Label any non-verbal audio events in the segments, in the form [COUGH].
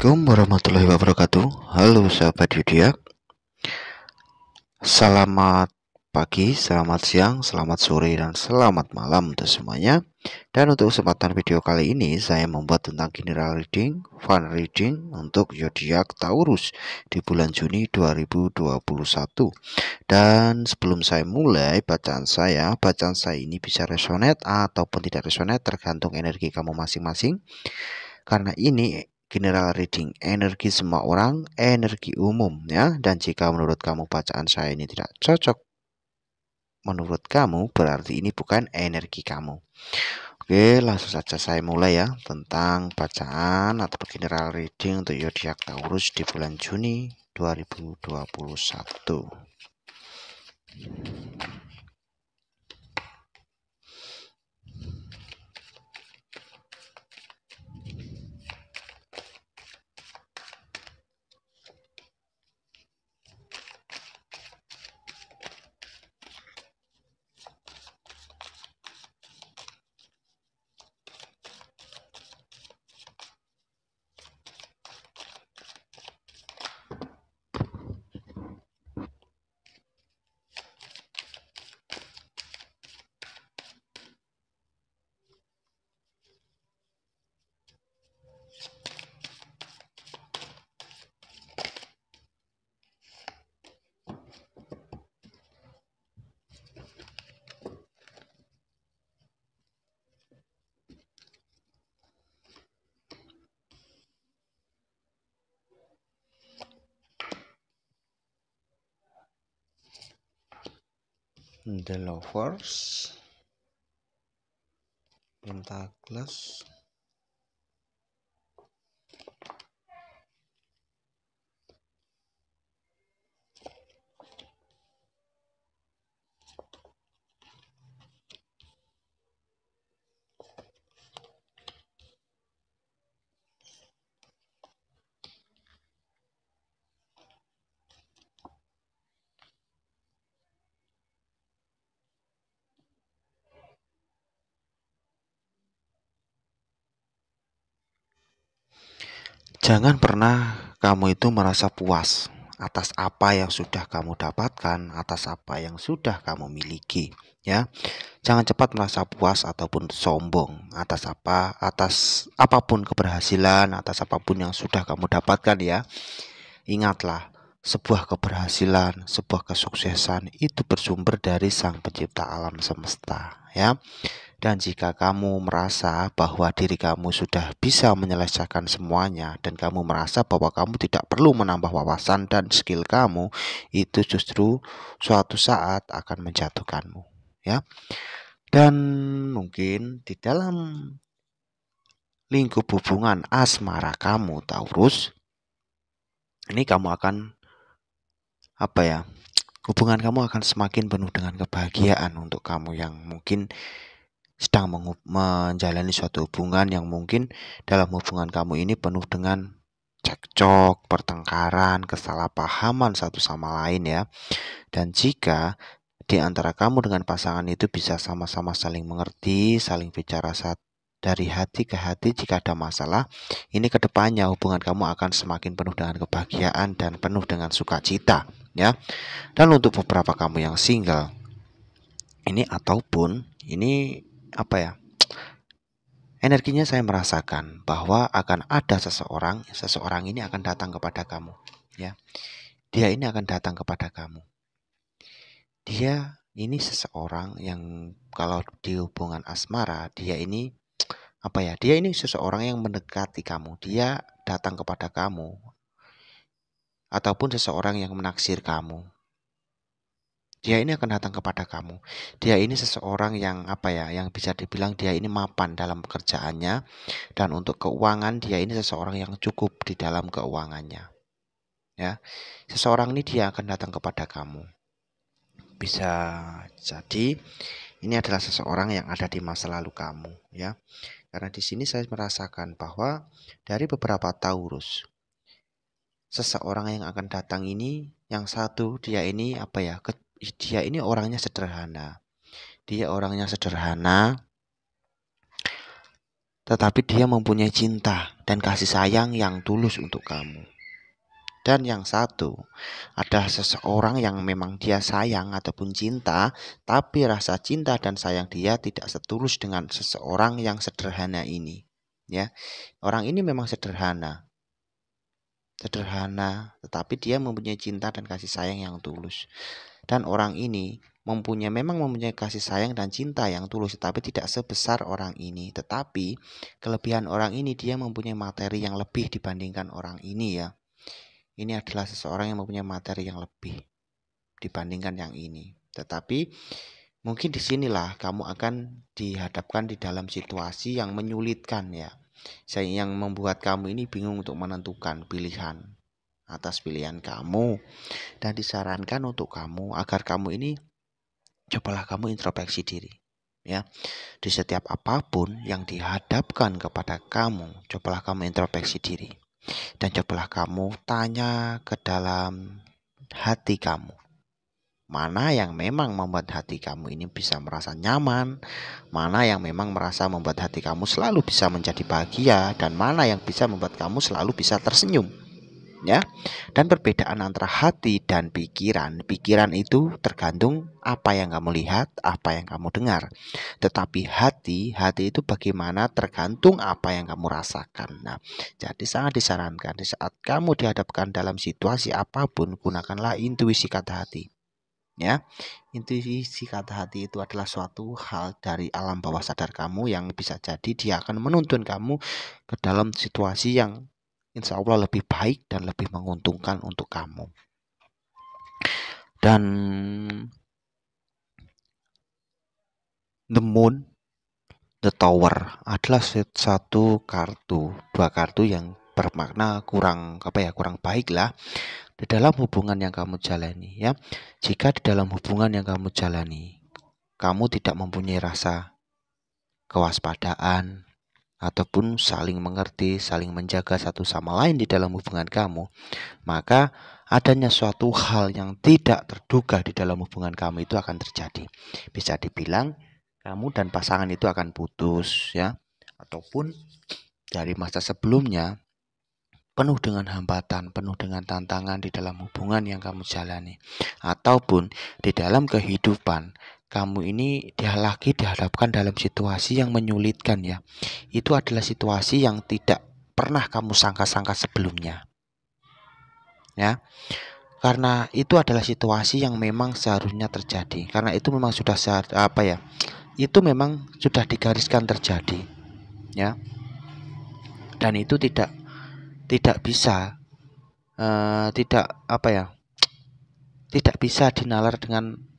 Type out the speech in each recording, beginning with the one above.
Assalamualaikum warahmatullahi wabarakatuh Halo sahabat zodiak Selamat pagi, selamat siang, selamat sore, dan selamat malam untuk semuanya Dan untuk kesempatan video kali ini saya membuat tentang general reading, fun reading untuk zodiak Taurus di bulan Juni 2021 Dan sebelum saya mulai bacaan saya, bacaan saya ini bisa resonate ataupun tidak resonate tergantung energi kamu masing-masing karena ini general reading energi semua orang, energi umum ya. Dan jika menurut kamu bacaan saya ini tidak cocok menurut kamu berarti ini bukan energi kamu. Oke, langsung saja saya mulai ya tentang bacaan atau general reading untuk zodiak Taurus di bulan Juni 2021. the lovers kelas. Jangan pernah kamu itu merasa puas atas apa yang sudah kamu dapatkan, atas apa yang sudah kamu miliki, ya. Jangan cepat merasa puas ataupun sombong atas apa, atas apapun keberhasilan, atas apapun yang sudah kamu dapatkan ya. Ingatlah, sebuah keberhasilan, sebuah kesuksesan itu bersumber dari Sang Pencipta alam semesta, ya. Dan jika kamu merasa bahwa diri kamu sudah bisa menyelesaikan semuanya dan kamu merasa bahwa kamu tidak perlu menambah wawasan dan skill kamu, itu justru suatu saat akan menjatuhkanmu, ya. Dan mungkin di dalam lingkup hubungan asmara kamu Taurus, ini kamu akan apa ya hubungan kamu akan semakin penuh dengan kebahagiaan untuk kamu yang mungkin sedang menjalani suatu hubungan yang mungkin dalam hubungan kamu ini penuh dengan cekcok, pertengkaran, kesalahpahaman satu sama lain ya. Dan jika di antara kamu dengan pasangan itu bisa sama-sama saling mengerti, saling bicara satu dari hati ke hati jika ada masalah. Ini kedepannya hubungan kamu akan semakin penuh dengan kebahagiaan dan penuh dengan sukacita, ya. Dan untuk beberapa kamu yang single, ini ataupun ini apa ya? Energinya saya merasakan bahwa akan ada seseorang, seseorang ini akan datang kepada kamu, ya. Dia ini akan datang kepada kamu. Dia ini seseorang yang kalau di hubungan asmara dia ini apa ya dia ini seseorang yang mendekati kamu dia datang kepada kamu ataupun seseorang yang menaksir kamu dia ini akan datang kepada kamu dia ini seseorang yang apa ya yang bisa dibilang dia ini mapan dalam pekerjaannya dan untuk keuangan dia ini seseorang yang cukup di dalam keuangannya ya seseorang ini dia akan datang kepada kamu bisa jadi ini adalah seseorang yang ada di masa lalu kamu ya karena di sini saya merasakan bahwa dari beberapa Taurus, seseorang yang akan datang ini, yang satu dia ini apa ya, dia ini orangnya sederhana. Dia orangnya sederhana, tetapi dia mempunyai cinta dan kasih sayang yang tulus untuk kamu. Dan yang satu, ada seseorang yang memang dia sayang ataupun cinta, tapi rasa cinta dan sayang dia tidak setulus dengan seseorang yang sederhana ini. Ya, orang ini memang sederhana, sederhana, tetapi dia mempunyai cinta dan kasih sayang yang tulus. Dan orang ini mempunyai memang mempunyai kasih sayang dan cinta yang tulus, tetapi tidak sebesar orang ini. Tetapi kelebihan orang ini dia mempunyai materi yang lebih dibandingkan orang ini ya ini adalah seseorang yang mempunyai materi yang lebih dibandingkan yang ini. Tetapi mungkin di sinilah kamu akan dihadapkan di dalam situasi yang menyulitkan ya. Saya Yang membuat kamu ini bingung untuk menentukan pilihan atas pilihan kamu dan disarankan untuk kamu agar kamu ini cobalah kamu introspeksi diri ya di setiap apapun yang dihadapkan kepada kamu cobalah kamu introspeksi diri dan cobalah kamu tanya ke dalam hati kamu. Mana yang memang membuat hati kamu ini bisa merasa nyaman, mana yang memang merasa membuat hati kamu selalu bisa menjadi bahagia, dan mana yang bisa membuat kamu selalu bisa tersenyum ya. Dan perbedaan antara hati dan pikiran, pikiran itu tergantung apa yang kamu lihat, apa yang kamu dengar. Tetapi hati, hati itu bagaimana tergantung apa yang kamu rasakan. Nah, jadi sangat disarankan di saat kamu dihadapkan dalam situasi apapun, gunakanlah intuisi kata hati ya intuisi kata hati itu adalah suatu hal dari alam bawah sadar kamu yang bisa jadi dia akan menuntun kamu ke dalam situasi yang insya Allah lebih baik dan lebih menguntungkan untuk kamu. Dan The Moon, The Tower adalah satu kartu, dua kartu yang bermakna kurang apa ya kurang baik lah di dalam hubungan yang kamu jalani ya jika di dalam hubungan yang kamu jalani kamu tidak mempunyai rasa kewaspadaan ataupun saling mengerti, saling menjaga satu sama lain di dalam hubungan kamu, maka adanya suatu hal yang tidak terduga di dalam hubungan kamu itu akan terjadi. Bisa dibilang kamu dan pasangan itu akan putus ya, ataupun dari masa sebelumnya penuh dengan hambatan, penuh dengan tantangan di dalam hubungan yang kamu jalani ataupun di dalam kehidupan kamu ini lagi dihadapkan dalam situasi yang menyulitkan ya. Itu adalah situasi yang tidak pernah kamu sangka-sangka sebelumnya. Ya. Karena itu adalah situasi yang memang seharusnya terjadi. Karena itu memang sudah apa ya? Itu memang sudah digariskan terjadi. Ya. Dan itu tidak tidak bisa uh, tidak apa ya? Tidak bisa dinalar dengan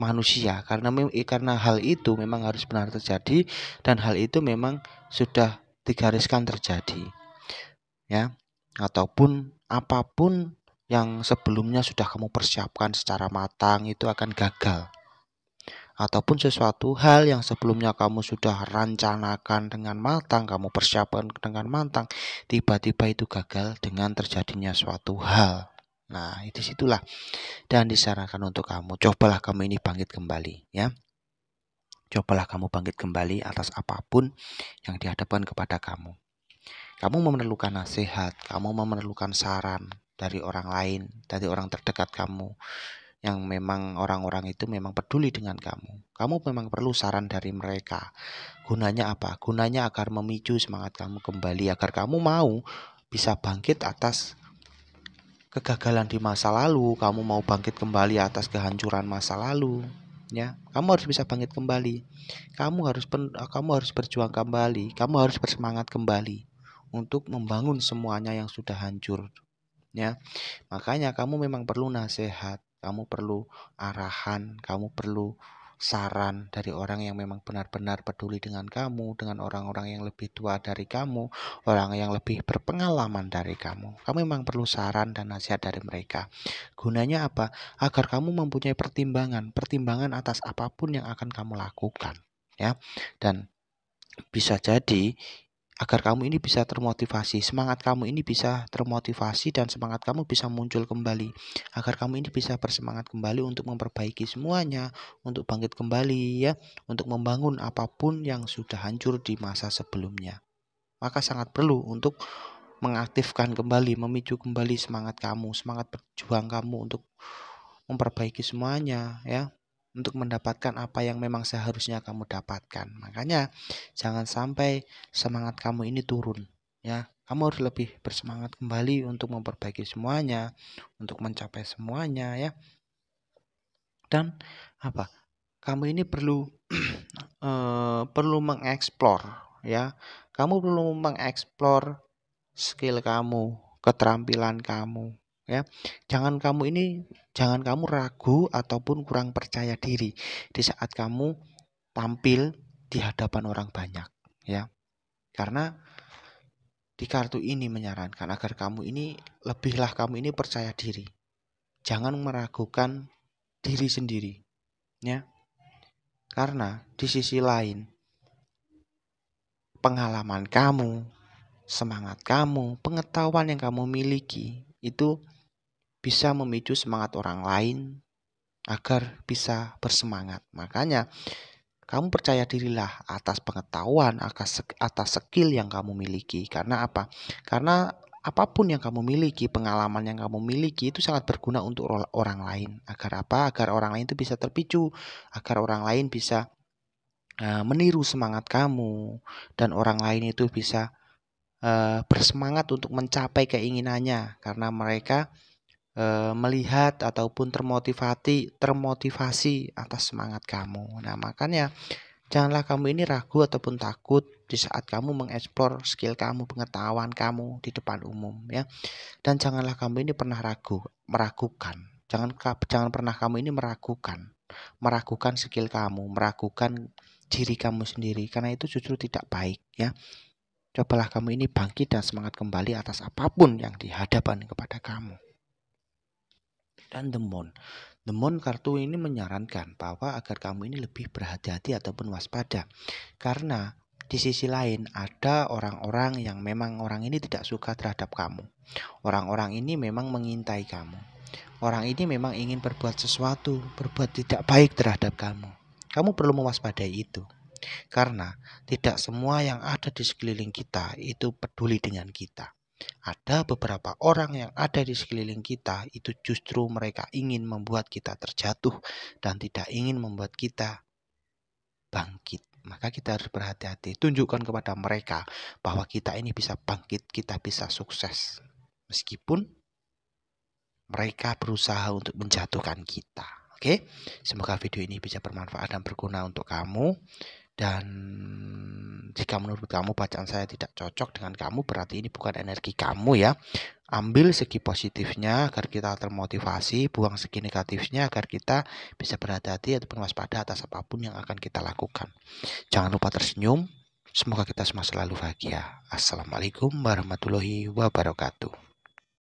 manusia karena karena hal itu memang harus benar terjadi dan hal itu memang sudah digariskan terjadi ya ataupun apapun yang sebelumnya sudah kamu persiapkan secara matang itu akan gagal ataupun sesuatu hal yang sebelumnya kamu sudah rencanakan dengan matang, kamu persiapkan dengan matang, tiba-tiba itu gagal dengan terjadinya suatu hal. Nah, itu situlah. Dan disarankan untuk kamu, cobalah kamu ini bangkit kembali, ya. Cobalah kamu bangkit kembali atas apapun yang dihadapkan kepada kamu. Kamu memerlukan nasihat, kamu memerlukan saran dari orang lain, dari orang terdekat kamu yang memang orang-orang itu memang peduli dengan kamu. Kamu memang perlu saran dari mereka. Gunanya apa? Gunanya agar memicu semangat kamu kembali agar kamu mau bisa bangkit atas kegagalan di masa lalu, kamu mau bangkit kembali atas kehancuran masa lalu, ya. Kamu harus bisa bangkit kembali. Kamu harus pen, eh, kamu harus berjuang kembali, kamu harus bersemangat kembali untuk membangun semuanya yang sudah hancur, ya. Makanya kamu memang perlu nasihat, kamu perlu arahan, kamu perlu saran dari orang yang memang benar-benar peduli dengan kamu, dengan orang-orang yang lebih tua dari kamu, orang yang lebih berpengalaman dari kamu. Kamu memang perlu saran dan nasihat dari mereka. Gunanya apa? Agar kamu mempunyai pertimbangan, pertimbangan atas apapun yang akan kamu lakukan, ya. Dan bisa jadi agar kamu ini bisa termotivasi, semangat kamu ini bisa termotivasi dan semangat kamu bisa muncul kembali, agar kamu ini bisa bersemangat kembali untuk memperbaiki semuanya, untuk bangkit kembali ya, untuk membangun apapun yang sudah hancur di masa sebelumnya. Maka sangat perlu untuk mengaktifkan kembali, memicu kembali semangat kamu, semangat berjuang kamu untuk memperbaiki semuanya ya, untuk mendapatkan apa yang memang seharusnya kamu dapatkan. Makanya jangan sampai semangat kamu ini turun ya. Kamu harus lebih bersemangat kembali untuk memperbaiki semuanya, untuk mencapai semuanya ya. Dan apa? Kamu ini perlu uh, [CLEARS THROAT] perlu mengeksplor ya. Kamu perlu mengeksplor skill kamu, keterampilan kamu, ya jangan kamu ini jangan kamu ragu ataupun kurang percaya diri di saat kamu tampil di hadapan orang banyak ya karena di kartu ini menyarankan agar kamu ini lebihlah kamu ini percaya diri jangan meragukan diri sendiri ya karena di sisi lain pengalaman kamu semangat kamu pengetahuan yang kamu miliki itu bisa memicu semangat orang lain agar bisa bersemangat. Makanya kamu percaya dirilah atas pengetahuan, atas skill yang kamu miliki. Karena apa? Karena apapun yang kamu miliki, pengalaman yang kamu miliki itu sangat berguna untuk orang lain. Agar apa? Agar orang lain itu bisa terpicu, agar orang lain bisa eh, meniru semangat kamu dan orang lain itu bisa eh, bersemangat untuk mencapai keinginannya karena mereka e, melihat ataupun termotivasi termotivasi atas semangat kamu. Nah, makanya janganlah kamu ini ragu ataupun takut di saat kamu mengeksplor skill kamu, pengetahuan kamu di depan umum ya. Dan janganlah kamu ini pernah ragu, meragukan. Jangan jangan pernah kamu ini meragukan, meragukan skill kamu, meragukan diri kamu sendiri karena itu justru tidak baik ya. Cobalah kamu ini bangkit dan semangat kembali atas apapun yang dihadapkan kepada kamu dan The Moon kartu ini menyarankan bahwa agar kamu ini lebih berhati-hati ataupun waspada. Karena di sisi lain ada orang-orang yang memang orang ini tidak suka terhadap kamu. Orang-orang ini memang mengintai kamu. Orang ini memang ingin berbuat sesuatu, berbuat tidak baik terhadap kamu. Kamu perlu mewaspadai itu. Karena tidak semua yang ada di sekeliling kita itu peduli dengan kita. Ada beberapa orang yang ada di sekeliling kita, itu justru mereka ingin membuat kita terjatuh dan tidak ingin membuat kita bangkit. Maka kita harus berhati-hati, tunjukkan kepada mereka bahwa kita ini bisa bangkit, kita bisa sukses, meskipun mereka berusaha untuk menjatuhkan kita. Oke, semoga video ini bisa bermanfaat dan berguna untuk kamu. Dan jika menurut kamu bacaan saya tidak cocok dengan kamu, berarti ini bukan energi kamu ya. Ambil segi positifnya agar kita termotivasi, buang segi negatifnya agar kita bisa berhati-hati ataupun waspada atas apapun yang akan kita lakukan. Jangan lupa tersenyum. Semoga kita semua selalu bahagia. Assalamualaikum warahmatullahi wabarakatuh.